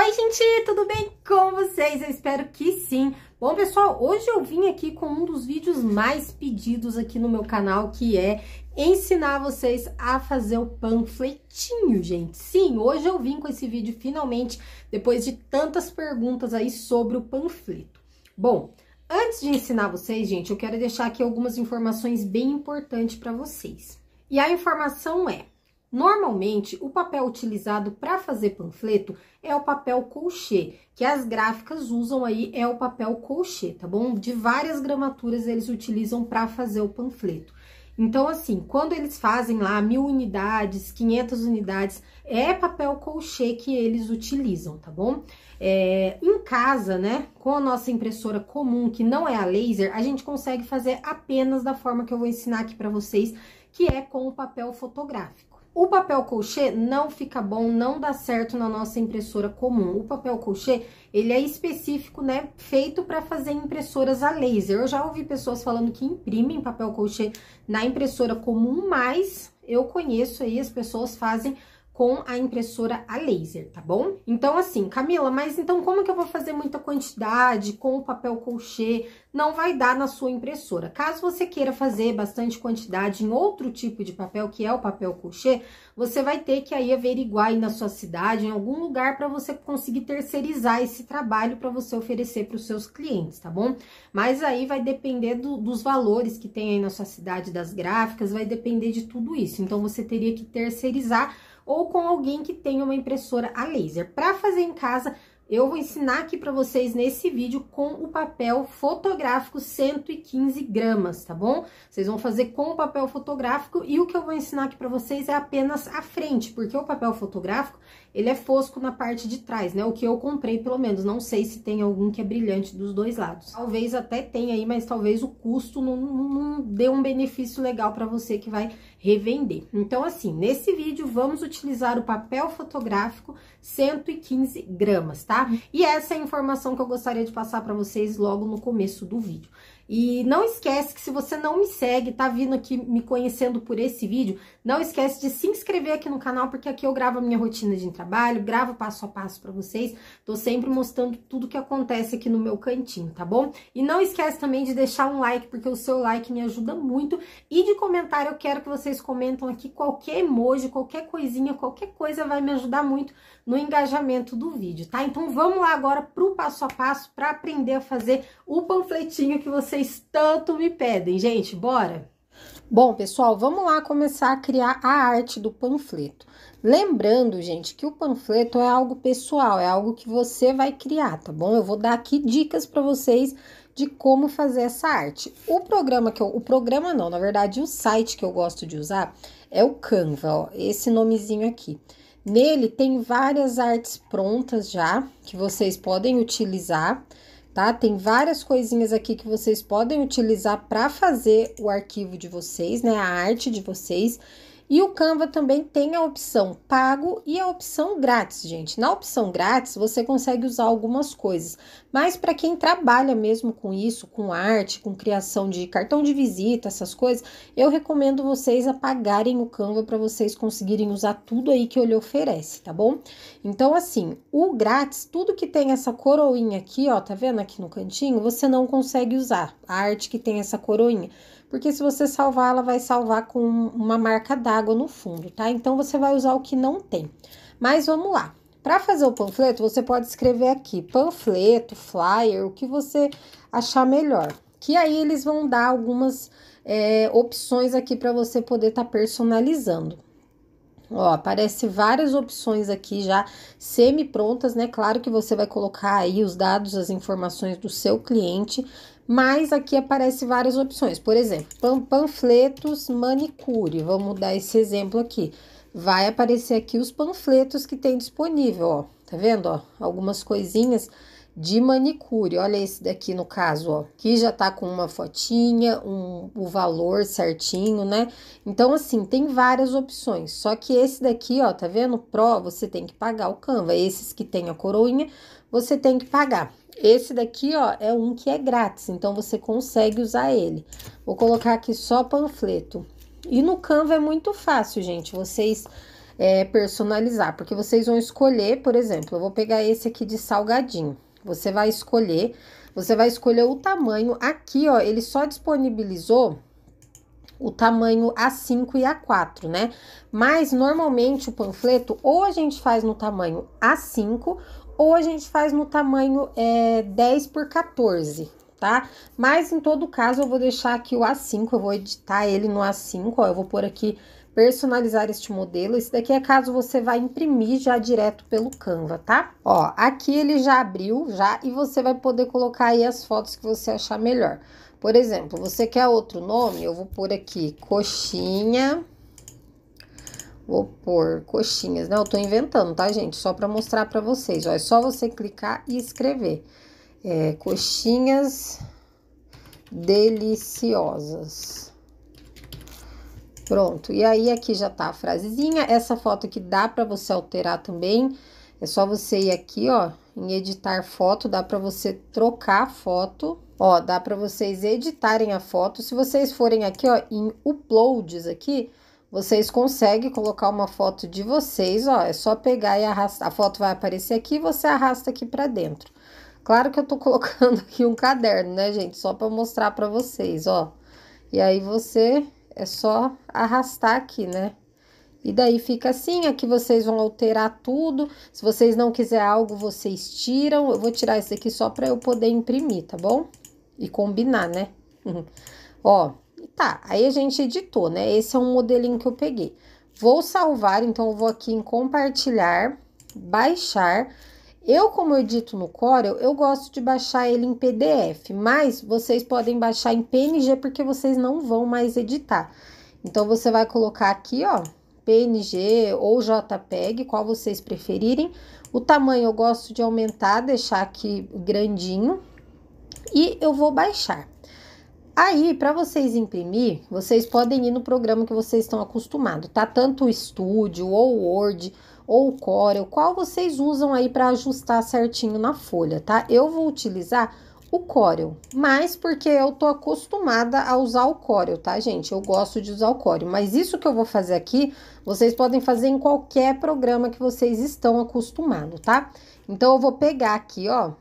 Oi, gente, tudo bem com vocês? Eu espero que sim. Bom, pessoal, hoje eu vim aqui com um dos vídeos mais pedidos aqui no meu canal, que é ensinar vocês a fazer o panfletinho, gente. Sim, hoje eu vim com esse vídeo finalmente, depois de tantas perguntas aí sobre o panfleto. Bom, antes de ensinar vocês, gente, eu quero deixar aqui algumas informações bem importantes para vocês. E a informação é, Normalmente, o papel utilizado para fazer panfleto é o papel colchê, que as gráficas usam aí é o papel colchê, tá bom? De várias gramaturas eles utilizam para fazer o panfleto. Então, assim, quando eles fazem lá mil unidades, 500 unidades, é papel colchê que eles utilizam, tá bom? É, em casa, né, com a nossa impressora comum, que não é a laser, a gente consegue fazer apenas da forma que eu vou ensinar aqui para vocês, que é com o papel fotográfico. O papel colchê não fica bom, não dá certo na nossa impressora comum. O papel colchê, ele é específico, né, feito para fazer impressoras a laser. Eu já ouvi pessoas falando que imprimem papel colchê na impressora comum, mas eu conheço aí, as pessoas fazem com a impressora a laser, tá bom? Então, assim, Camila, mas então como que eu vou fazer muita quantidade com o papel colchê? Não vai dar na sua impressora. Caso você queira fazer bastante quantidade em outro tipo de papel, que é o papel colchê, você vai ter que aí averiguar aí na sua cidade, em algum lugar, para você conseguir terceirizar esse trabalho para você oferecer para os seus clientes, tá bom? Mas aí vai depender do, dos valores que tem aí na sua cidade das gráficas, vai depender de tudo isso. Então, você teria que terceirizar ou com alguém que tenha uma impressora a laser. Para fazer em casa, eu vou ensinar aqui para vocês nesse vídeo com o papel fotográfico 115 gramas, tá bom? Vocês vão fazer com o papel fotográfico e o que eu vou ensinar aqui para vocês é apenas a frente, porque o papel fotográfico ele é fosco na parte de trás, né? O que eu comprei, pelo menos. Não sei se tem algum que é brilhante dos dois lados. Talvez até tenha aí, mas talvez o custo não, não, dê um benefício legal para você que vai revender. Então, assim, nesse vídeo, vamos utilizar o papel fotográfico 115 gramas, tá? E essa é a informação que eu gostaria de passar para vocês logo no começo do vídeo. E não esquece que se você não me segue, tá vindo aqui me conhecendo por esse vídeo, não esquece de se inscrever aqui no canal, porque aqui eu gravo a minha rotina de trabalho trabalho, gravo passo a passo para vocês. Tô sempre mostrando tudo que acontece aqui no meu cantinho, tá bom? E não esquece também de deixar um like, porque o seu like me ajuda muito. E de comentário, eu quero que vocês comentam aqui qualquer emoji, qualquer coisinha, qualquer coisa vai me ajudar muito no engajamento do vídeo, tá? Então vamos lá agora pro passo a passo para aprender a fazer o panfletinho que vocês tanto me pedem. Gente, bora? Bom, pessoal, vamos lá começar a criar a arte do panfleto. Lembrando, gente, que o panfleto é algo pessoal, é algo que você vai criar, tá bom? Eu vou dar aqui dicas para vocês de como fazer essa arte. O programa que eu, o programa não, na verdade, o site que eu gosto de usar é o Canva, ó, esse nomezinho aqui. Nele tem várias artes prontas já que vocês podem utilizar, tá? Tem várias coisinhas aqui que vocês podem utilizar para fazer o arquivo de vocês, né? A arte de vocês. E o Canva também tem a opção pago e a opção grátis, gente. Na opção grátis, você consegue usar algumas coisas, mas para quem trabalha mesmo com isso, com arte, com criação de cartão de visita, essas coisas, eu recomendo vocês apagarem o Canva para vocês conseguirem usar tudo aí que ele oferece, tá bom? Então, assim, o grátis, tudo que tem essa coroinha aqui, ó, tá vendo aqui no cantinho, você não consegue usar a arte que tem essa coroinha porque se você salvar, ela vai salvar com uma marca d'água no fundo, tá? Então você vai usar o que não tem. Mas vamos lá. Para fazer o panfleto, você pode escrever aqui panfleto, flyer, o que você achar melhor. Que aí eles vão dar algumas é, opções aqui para você poder estar tá personalizando. Ó, aparece várias opções aqui já semi-prontas, né? Claro que você vai colocar aí os dados, as informações do seu cliente, mas aqui aparece várias opções. Por exemplo, panfletos manicure. Vamos dar esse exemplo aqui. Vai aparecer aqui os panfletos que tem disponível, ó. Tá vendo, ó? Algumas coisinhas de manicure. Olha esse daqui no caso, ó, que já tá com uma fotinha, um, o valor certinho, né? Então, assim, tem várias opções. Só que esse daqui, ó, tá vendo? Pro, você tem que pagar o Canva. Esses que tem a coroinha, você tem que pagar. Esse daqui, ó, é um que é grátis, então você consegue usar ele. Vou colocar aqui só panfleto. E no Canva é muito fácil, gente, vocês é, personalizar, porque vocês vão escolher, por exemplo, eu vou pegar esse aqui de salgadinho. Você vai escolher, você vai escolher o tamanho. Aqui, ó, ele só disponibilizou o tamanho A5 e A4, né? Mas normalmente o panfleto ou a gente faz no tamanho A5 ou a gente faz no tamanho é, eh, 10 por 14, tá? Mas em todo caso, eu vou deixar aqui o A5, eu vou editar ele no A5, ó, eu vou por aqui personalizar este modelo. Esse daqui é caso você vai imprimir já direto pelo Canva, tá? Ó, aqui ele já abriu já e você vai poder colocar aí as fotos que você achar melhor. Por exemplo, você quer outro nome? Eu vou por aqui, coxinha... Vou pôr coxinhas, né? Eu tô inventando, tá, gente? Só para mostrar para vocês, ó. É só você clicar e escrever. É, coxinhas deliciosas. Pronto. E aí, aqui já tá a frasezinha. Essa foto aqui dá para você alterar também. É só você ir aqui, ó, em editar foto, dá para você trocar a foto. Ó, dá para vocês editarem a foto. Se vocês forem aqui, ó, em uploads aqui, vocês conseguem colocar uma foto de vocês, ó, é só pegar e arrastar, a foto vai aparecer aqui e você arrasta aqui para dentro. Claro que eu tô colocando aqui um caderno, né, gente, só para mostrar para vocês, ó. E aí você é só arrastar aqui, né? E daí fica assim, aqui vocês vão alterar tudo. Se vocês não quiser algo, vocês tiram. Eu vou tirar isso aqui só para eu poder imprimir, tá bom? E combinar, né? ó, Tá, aí a gente editou, né? Esse é um modelinho que eu peguei. Vou salvar, então eu vou aqui em compartilhar, baixar. Eu, como eu edito no Corel, eu gosto de baixar ele em PDF, mas vocês podem baixar em PNG porque vocês não vão mais editar. Então, você vai colocar aqui, ó, PNG ou JPEG, qual vocês preferirem. O tamanho eu gosto de aumentar, deixar aqui grandinho. E eu vou baixar. Aí, para vocês imprimir, vocês podem ir no programa que vocês estão acostumados, tá? Tanto o Studio, ou Word, ou Corel, qual vocês usam aí para ajustar certinho na folha, tá? Eu vou utilizar o Corel, mas porque eu tô acostumada a usar o Corel, tá, gente? Eu gosto de usar o Corel, mas isso que eu vou fazer aqui, vocês podem fazer em qualquer programa que vocês estão acostumados, tá? Então, eu vou pegar aqui, ó,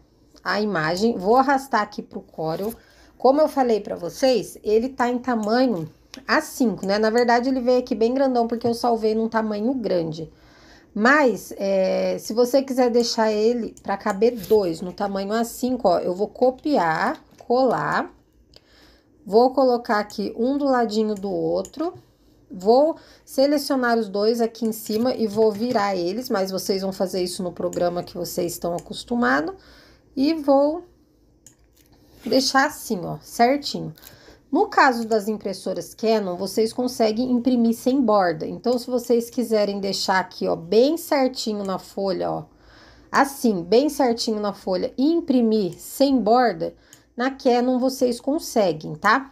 a imagem, vou arrastar aqui pro o Corel como eu falei para vocês, ele tá em tamanho A5, né? Na verdade, ele veio aqui bem grandão, porque eu salvei num tamanho grande. Mas, é, se você quiser deixar ele para caber dois no tamanho A5, ó, eu vou copiar, colar. Vou colocar aqui um do ladinho do outro. Vou selecionar os dois aqui em cima e vou virar eles, mas vocês vão fazer isso no programa que vocês estão acostumados. E vou deixar assim, ó, certinho. No caso das impressoras Canon, vocês conseguem imprimir sem borda. Então, se vocês quiserem deixar aqui, ó, bem certinho na folha, ó, assim, bem certinho na folha e imprimir sem borda, na Canon vocês conseguem, tá?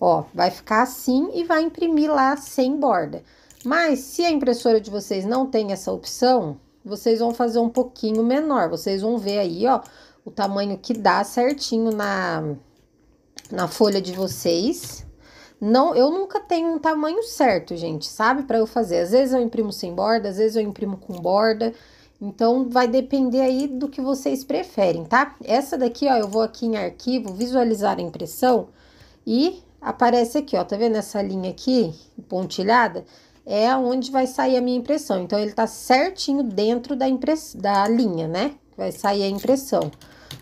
Ó, vai ficar assim e vai imprimir lá sem borda. Mas, se a impressora de vocês não tem essa opção, vocês vão fazer um pouquinho menor. Vocês vão ver aí, ó, o tamanho que dá certinho na, na folha de vocês. Não, eu nunca tenho um tamanho certo, gente, sabe? Para eu fazer. Às vezes eu imprimo sem borda, às vezes eu imprimo com borda. Então, vai depender aí do que vocês preferem, tá? Essa daqui, ó, eu vou aqui em arquivo, visualizar a impressão e aparece aqui, ó, tá vendo essa linha aqui, pontilhada? É onde vai sair a minha impressão. Então, ele tá certinho dentro da, impress... da linha, né? Vai sair a impressão.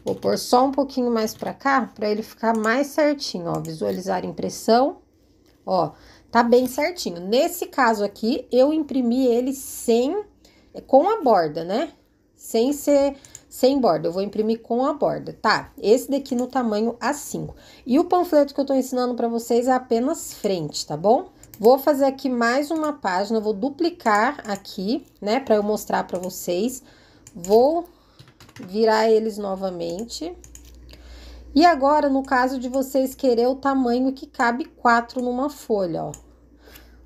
Vou pôr só um pouquinho mais pra cá, pra ele ficar mais certinho, ó. Visualizar impressão, ó, tá bem certinho. Nesse caso aqui, eu imprimi ele sem, é, com a borda, né? Sem ser, sem borda, eu vou imprimir com a borda, tá? Esse daqui no tamanho A5. E o panfleto que eu tô ensinando pra vocês é apenas frente, tá bom? Vou fazer aqui mais uma página, vou duplicar aqui, né, pra eu mostrar pra vocês. Vou virar eles novamente. E agora, no caso de vocês querer o tamanho que cabe quatro numa folha, ó.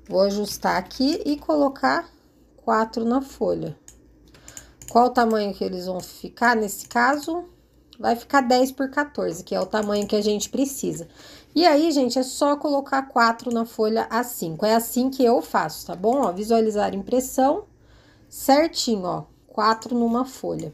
Vou ajustar aqui e colocar quatro na folha. Qual o tamanho que eles vão ficar nesse caso? Vai ficar 10 por 14, que é o tamanho que a gente precisa. E aí, gente, é só colocar quatro na folha A5. É assim que eu faço, tá bom? Ó, visualizar impressão certinho, ó. Quatro numa folha.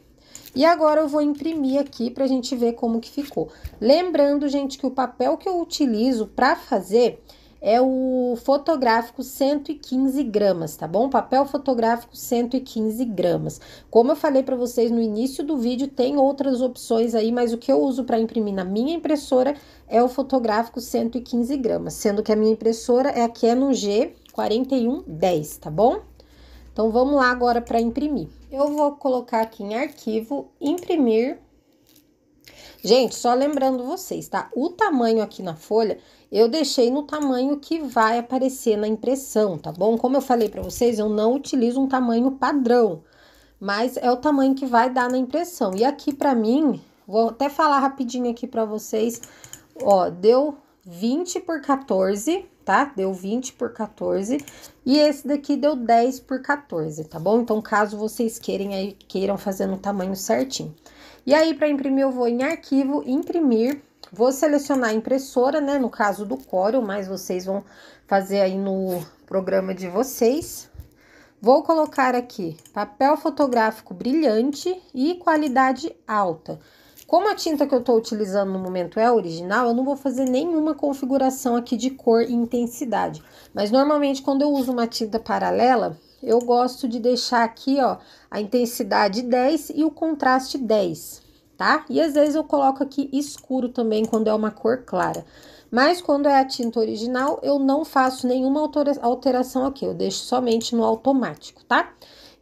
E agora eu vou imprimir aqui para a gente ver como que ficou. Lembrando, gente, que o papel que eu utilizo para fazer é o fotográfico 115 gramas, tá bom? Papel fotográfico 115 gramas. Como eu falei para vocês no início do vídeo, tem outras opções aí, mas o que eu uso para imprimir na minha impressora é o fotográfico 115 gramas, sendo que a minha impressora é a Canon G4110, tá bom? Então, vamos lá agora para imprimir. Eu vou colocar aqui em arquivo, imprimir. Gente, só lembrando vocês, tá? O tamanho aqui na folha, eu deixei no tamanho que vai aparecer na impressão, tá bom? Como eu falei para vocês, eu não utilizo um tamanho padrão, mas é o tamanho que vai dar na impressão. E aqui para mim, vou até falar rapidinho aqui para vocês, ó, deu 20 por 14 tá? Deu 20 por 14. E esse daqui deu 10 por 14, tá bom? Então, caso vocês queiram aí, queiram fazer no tamanho certinho. E aí, para imprimir, eu vou em arquivo, imprimir. Vou selecionar a impressora, né? No caso do Corel, mas vocês vão fazer aí no programa de vocês. Vou colocar aqui papel fotográfico brilhante e qualidade alta. Como a tinta que eu estou utilizando no momento é original, eu não vou fazer nenhuma configuração aqui de cor e intensidade. Mas normalmente quando eu uso uma tinta paralela, eu gosto de deixar aqui, ó, a intensidade 10 e o contraste 10, tá? E às vezes eu coloco aqui escuro também quando é uma cor clara. Mas quando é a tinta original, eu não faço nenhuma alteração aqui, eu deixo somente no automático, tá?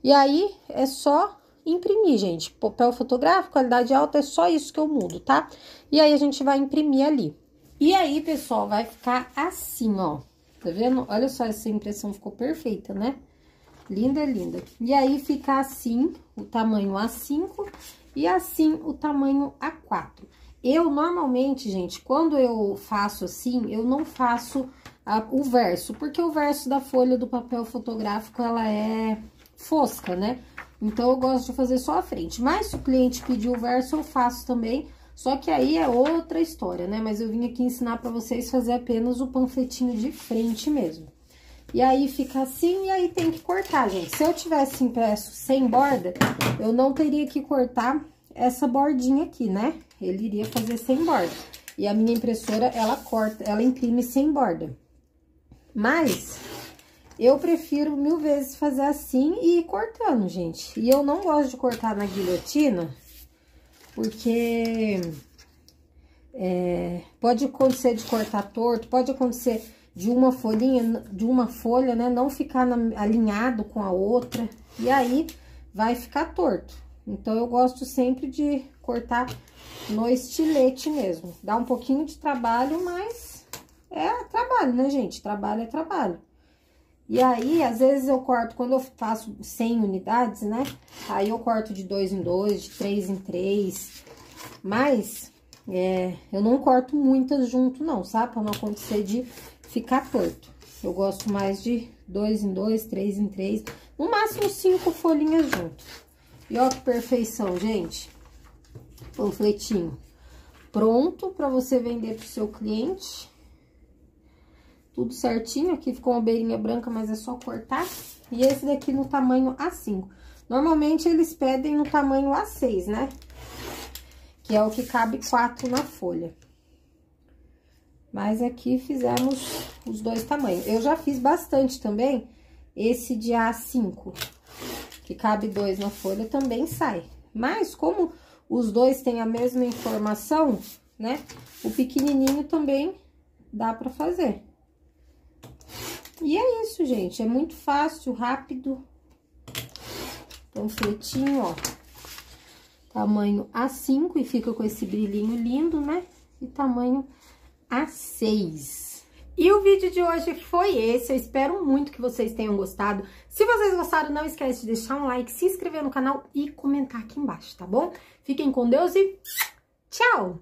E aí é só imprimir, gente. Papel fotográfico, qualidade alta, é só isso que eu mudo, tá? E aí, a gente vai imprimir ali. E aí, pessoal, vai ficar assim, ó. Tá vendo? Olha só, essa impressão ficou perfeita, né? Linda, linda. E aí, fica assim, o tamanho A5 e assim o tamanho A4. Eu, normalmente, gente, quando eu faço assim, eu não faço a, o verso, porque o verso da folha do papel fotográfico, ela é fosca, né? Então, eu gosto de fazer só a frente. Mas se o cliente pedir o verso, eu faço também. Só que aí é outra história, né? Mas eu vim aqui ensinar para vocês fazer apenas o panfletinho de frente mesmo. E aí fica assim, e aí tem que cortar, gente. Se eu tivesse impresso sem borda, eu não teria que cortar essa bordinha aqui, né? Ele iria fazer sem borda. E a minha impressora, ela corta, ela imprime sem borda. Mas, eu prefiro mil vezes fazer assim e ir cortando, gente. E eu não gosto de cortar na guilhotina, porque é, pode acontecer de cortar torto, pode acontecer de uma folhinha, de uma folha, né, não ficar na, alinhado com a outra, e aí vai ficar torto. Então, eu gosto sempre de cortar no estilete mesmo. Dá um pouquinho de trabalho, mas é trabalho, né, gente? Trabalho é trabalho. E aí, às vezes eu corto, quando eu faço 100 unidades, né? Aí eu corto de dois em dois, de três em três. Mas, é, eu não corto muitas junto não, sabe? Pra não acontecer de ficar torto. Eu gosto mais de dois em dois, três em três. No máximo, cinco folhinhas junto. E ó que perfeição, gente. Panfletinho. Pronto pra você vender pro seu cliente tudo certinho. Aqui ficou uma beirinha branca, mas é só cortar. E esse daqui no tamanho A5. Normalmente, eles pedem no tamanho A6, né? Que é o que cabe quatro na folha. Mas aqui fizemos os dois tamanhos. Eu já fiz bastante também esse de A5, que cabe dois na folha, também sai. Mas, como os dois têm a mesma informação, né? O pequenininho também dá pra fazer. E é isso, gente. É muito fácil, rápido. Panfletinho, então, ó. Tamanho A5 e fica com esse brilhinho lindo, né? E tamanho A6. E o vídeo de hoje foi esse, eu espero muito que vocês tenham gostado. Se vocês gostaram, não esquece de deixar um like, se inscrever no canal e comentar aqui embaixo, tá bom? Fiquem com Deus e tchau!